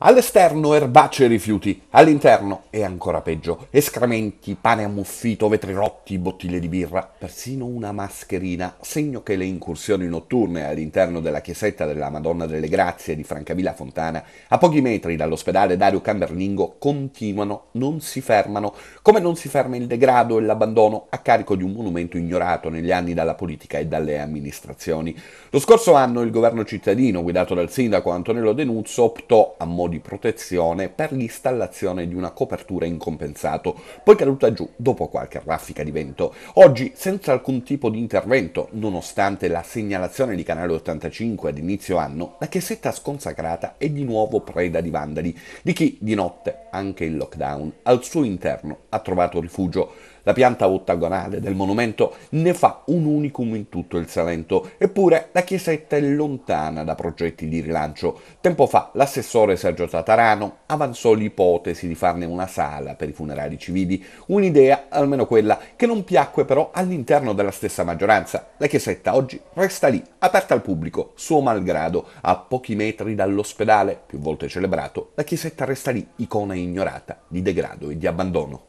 All'esterno erbacce e rifiuti, all'interno è ancora peggio. Escrementi, pane ammuffito, vetri rotti, bottiglie di birra, persino una mascherina, segno che le incursioni notturne all'interno della chiesetta della Madonna delle Grazie di Francavilla Fontana, a pochi metri dall'ospedale Dario Camberlingo, continuano, non si fermano, come non si ferma il degrado e l'abbandono a carico di un monumento ignorato negli anni dalla politica e dalle amministrazioni. Lo scorso anno il governo cittadino, guidato dal sindaco Antonello Denuzzo, optò a molto di protezione per l'installazione di una copertura in compensato, poi caduta giù dopo qualche raffica di vento. Oggi, senza alcun tipo di intervento, nonostante la segnalazione di Canale 85 ad inizio anno, la chiesetta sconsacrata è di nuovo preda di vandali, di chi di notte, anche in lockdown, al suo interno ha trovato rifugio. La pianta ottagonale del monumento ne fa un unicum in tutto il Salento, eppure la chiesetta è lontana da progetti di rilancio. Tempo fa l'assessore Sergio Tatarano avanzò l'ipotesi di farne una sala per i funerali civili, un'idea, almeno quella, che non piacque però all'interno della stessa maggioranza. La chiesetta oggi resta lì, aperta al pubblico, suo malgrado, a pochi metri dall'ospedale, più volte celebrato, la chiesetta resta lì, icona ignorata, di degrado e di abbandono.